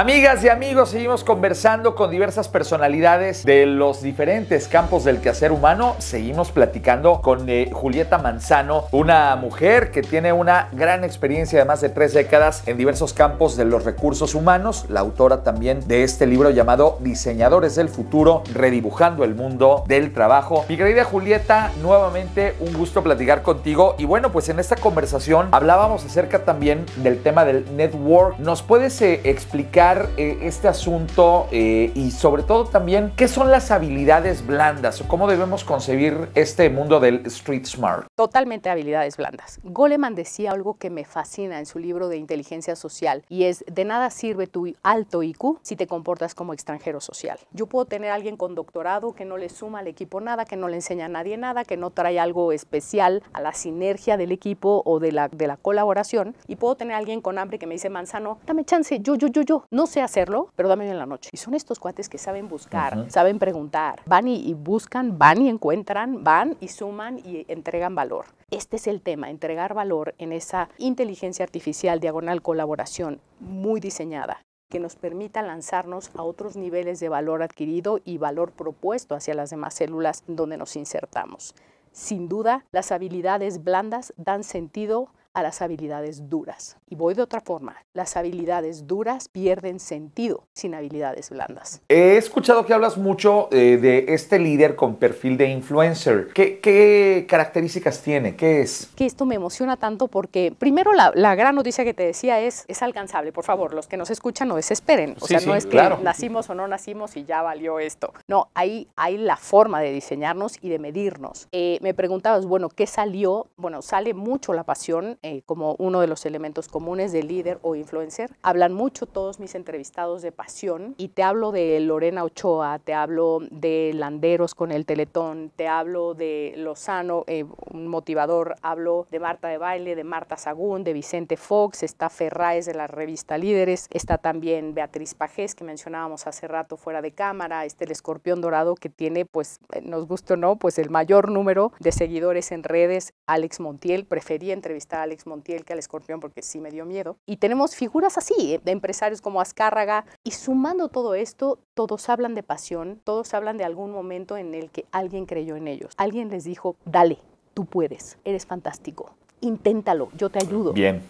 Amigas y amigos, seguimos conversando con diversas personalidades de los diferentes campos del quehacer humano. Seguimos platicando con eh, Julieta Manzano, una mujer que tiene una gran experiencia de más de tres décadas en diversos campos de los recursos humanos, la autora también de este libro llamado Diseñadores del Futuro, redibujando el mundo del trabajo. Mi querida Julieta, nuevamente un gusto platicar contigo y bueno, pues en esta conversación hablábamos acerca también del tema del network. ¿Nos puedes eh, explicar? Eh, este asunto eh, y sobre todo también qué son las habilidades blandas o cómo debemos concebir este mundo del street smart. Totalmente habilidades blandas. Goleman decía algo que me fascina en su libro de inteligencia social y es de nada sirve tu alto IQ si te comportas como extranjero social. Yo puedo tener alguien con doctorado que no le suma al equipo nada, que no le enseña a nadie nada, que no trae algo especial a la sinergia del equipo o de la, de la colaboración y puedo tener alguien con hambre que me dice manzano, dame chance, yo, yo, yo, yo. No no sé hacerlo, pero dame en la noche. Y son estos cuates que saben buscar, saben preguntar, van y, y, buscan, van y encuentran, van y suman y entregan valor. Este es el tema, entregar valor en esa inteligencia artificial diagonal colaboración muy diseñada que nos permita lanzarnos a otros niveles de valor adquirido y valor propuesto hacia las demás células donde nos insertamos. Sin duda, las habilidades blandas dan sentido a las habilidades duras. Y voy de otra forma, las habilidades duras pierden sentido sin habilidades blandas. He escuchado que hablas mucho eh, de este líder con perfil de influencer. ¿Qué, características tiene? ¿Qué es? Que esto me emociona tanto porque primero la, gran noticia que te decía es, es alcanzable, por favor, los que nos escuchan no desesperen. O sea, no es que nacimos o no nacimos y ya valió esto. No, ahí hay la forma de diseñarnos y de medirnos. Eh, me preguntabas, bueno, ¿qué salió? Bueno, sale mucho la pasión eh, como uno de los elementos comunes de líder o influencer. Hablan mucho todos mis entrevistados de pasión y te hablo de Lorena Ochoa, te hablo de Landeros con el Teletón, te hablo de Lozano, eh, un motivador, hablo de Marta de Baile, de Marta Sagún, de Vicente Fox, está Ferraes de la revista Líderes, está también Beatriz Pajés que mencionábamos hace rato fuera de cámara, este el escorpión dorado que tiene pues eh, nos gusta o no, pues el mayor número de seguidores en redes, Alex Montiel, prefería entrevistar a Alex Montiel que al escorpión porque sí me dio miedo. Y tenemos figuras así, eh, de empresarios como Azcárraga. Y sumando todo esto, todos hablan de pasión, todos hablan de algún momento en el que alguien creyó en ellos. Alguien les dijo, dale, tú puedes, eres fantástico, inténtalo, yo te ayudo. Bien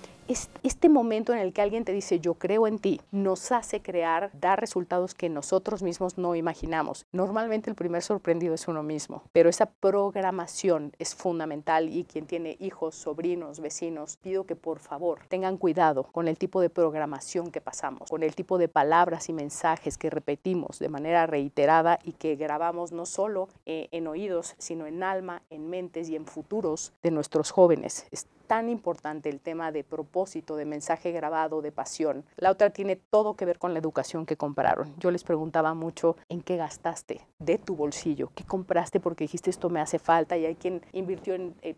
este momento en el que alguien te dice yo creo en ti, nos hace crear, dar resultados que nosotros mismos no imaginamos. Normalmente el primer sorprendido es uno mismo, pero esa programación es fundamental y quien tiene hijos, sobrinos, vecinos, pido que por favor tengan cuidado con el tipo de programación que pasamos, con el tipo de palabras y mensajes que repetimos de manera reiterada y que grabamos no solo eh, en oídos, sino en alma, en mentes y en futuros de nuestros jóvenes tan importante el tema de propósito, de mensaje grabado, de pasión. La otra tiene todo que ver con la educación que compraron. Yo les preguntaba mucho en qué gastaste de tu bolsillo, qué compraste porque dijiste esto me hace falta y hay quien invirtió en eh,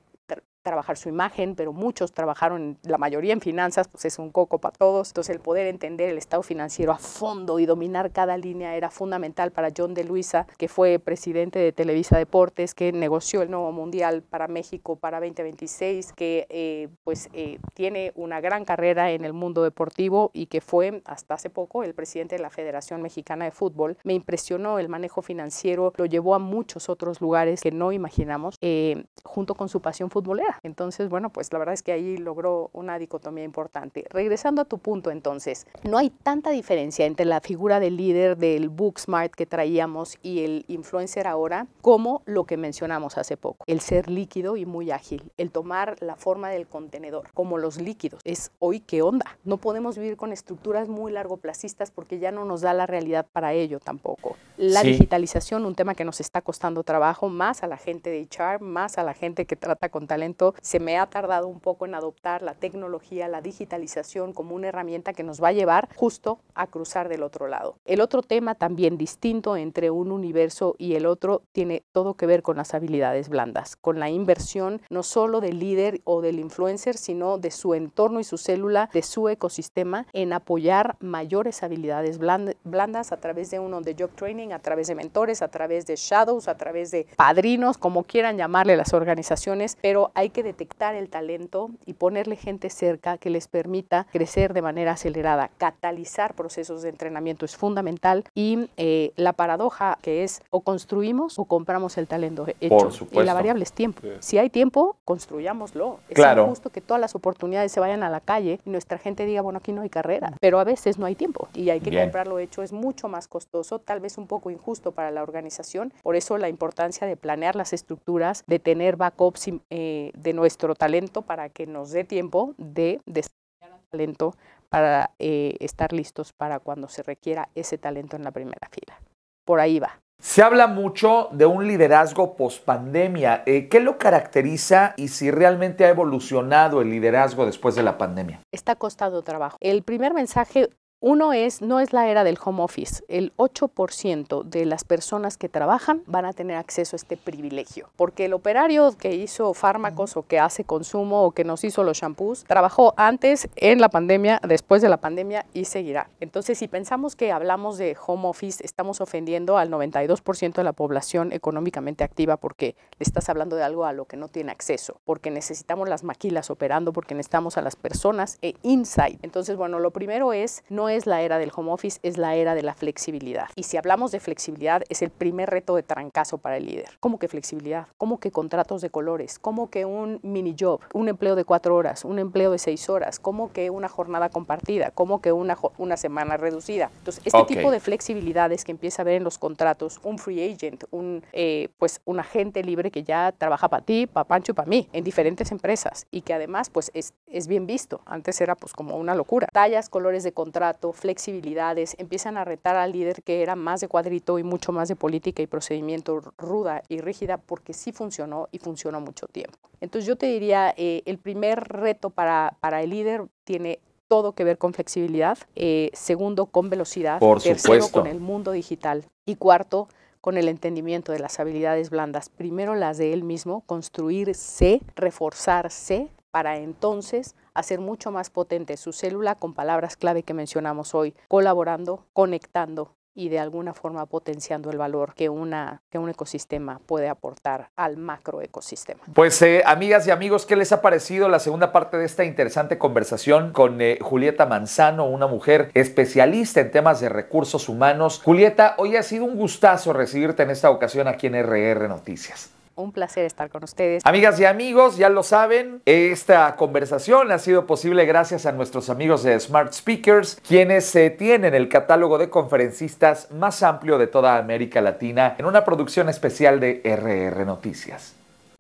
trabajar su imagen, pero muchos trabajaron, la mayoría en finanzas, pues es un coco para todos. Entonces el poder entender el estado financiero a fondo y dominar cada línea era fundamental para John de Luisa, que fue presidente de Televisa Deportes, que negoció el nuevo mundial para México para 2026, que eh, pues eh, tiene una gran carrera en el mundo deportivo y que fue hasta hace poco el presidente de la Federación Mexicana de Fútbol. Me impresionó el manejo financiero, lo llevó a muchos otros lugares que no imaginamos, eh, junto con su pasión futbolera entonces, bueno, pues la verdad es que ahí logró una dicotomía importante. Regresando a tu punto entonces, no hay tanta diferencia entre la figura del líder del Booksmart que traíamos y el influencer ahora como lo que mencionamos hace poco, el ser líquido y muy ágil, el tomar la forma del contenedor, como los líquidos. Es hoy qué onda. No podemos vivir con estructuras muy largoplacistas porque ya no nos da la realidad para ello tampoco. La digitalización, un tema que nos está costando trabajo más a la gente de HR, más a la gente que trata con talento se me ha tardado un poco en adoptar la tecnología, la digitalización como una herramienta que nos va a llevar justo a cruzar del otro lado. El otro tema también distinto entre un universo y el otro tiene todo que ver con las habilidades blandas, con la inversión no solo del líder o del influencer, sino de su entorno y su célula, de su ecosistema, en apoyar mayores habilidades blandas a través de uno de job training, a través de mentores, a través de shadows, a través de padrinos, como quieran llamarle las organizaciones, pero hay que detectar el talento y ponerle gente cerca que les permita crecer de manera acelerada. Catalizar procesos de entrenamiento es fundamental y eh, la paradoja que es o construimos o compramos el talento hecho. Y la variable es tiempo. Si hay tiempo, construyámoslo. Es claro. justo que todas las oportunidades se vayan a la calle y nuestra gente diga, bueno, aquí no hay carrera, pero a veces no hay tiempo y hay que comprarlo hecho. Es mucho más costoso, tal vez un poco injusto para la organización. Por eso la importancia de planear las estructuras, de tener backups eh, de nuestro talento para que nos dé tiempo de desarrollar el talento para eh, estar listos para cuando se requiera ese talento en la primera fila. Por ahí va. Se habla mucho de un liderazgo pospandemia. pandemia. Eh, ¿Qué lo caracteriza y si realmente ha evolucionado el liderazgo después de la pandemia? Está costado trabajo. El primer mensaje uno es, no es la era del home office. El 8% de las personas que trabajan van a tener acceso a este privilegio, porque el operario que hizo fármacos o que hace consumo o que nos hizo los shampoos, trabajó antes en la pandemia, después de la pandemia y seguirá. Entonces, si pensamos que hablamos de home office, estamos ofendiendo al 92% de la población económicamente activa porque le estás hablando de algo a lo que no tiene acceso, porque necesitamos las maquilas operando, porque necesitamos a las personas e insight. Entonces, bueno, lo primero es no es la era del home office, es la era de la flexibilidad. Y si hablamos de flexibilidad, es el primer reto de trancazo para el líder. ¿Cómo que flexibilidad? ¿Cómo que contratos de colores? ¿Cómo que un mini job? ¿Un empleo de cuatro horas? ¿Un empleo de seis horas? ¿Cómo que una jornada compartida? ¿Cómo que una, una semana reducida? Entonces, este tipo de flexibilidades que empieza a ver en los contratos, un free agent, un, eh, pues, un agente libre que ya trabaja para ti, para Pancho y para mí, en diferentes empresas y que además pues es, es bien visto. Antes era pues como una locura. Tallas, colores de contrato flexibilidades, empiezan a retar al líder que era más de cuadrito y mucho más de política y procedimiento ruda y rígida, porque sí funcionó y funcionó mucho tiempo. Entonces yo te diría, eh, el primer reto para, para el líder tiene todo que ver con flexibilidad, eh, segundo con velocidad, tercero con el mundo digital y cuarto con el entendimiento de las habilidades blandas, primero las de él mismo, construirse, reforzarse para entonces hacer mucho más potente su célula con palabras clave que mencionamos hoy, colaborando, conectando y de alguna forma potenciando el valor que, una, que un ecosistema puede aportar al macroecosistema. Pues eh, amigas y amigos, ¿qué les ha parecido la segunda parte de esta interesante conversación con eh, Julieta Manzano, una mujer especialista en temas de recursos humanos? Julieta, hoy ha sido un gustazo recibirte en esta ocasión aquí en RR Noticias. Un placer estar con ustedes. Amigas y amigos, ya lo saben, esta conversación ha sido posible gracias a nuestros amigos de Smart Speakers, quienes se tienen el catálogo de conferencistas más amplio de toda América Latina en una producción especial de RR Noticias.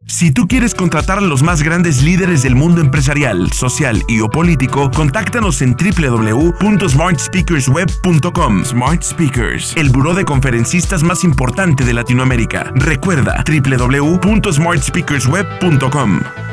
Si tú quieres contratar a los más grandes líderes del mundo empresarial, social y o político, contáctanos en www.smartspeakersweb.com. Smart Speakers, el buró de conferencistas más importante de Latinoamérica. Recuerda www.smartspeakersweb.com.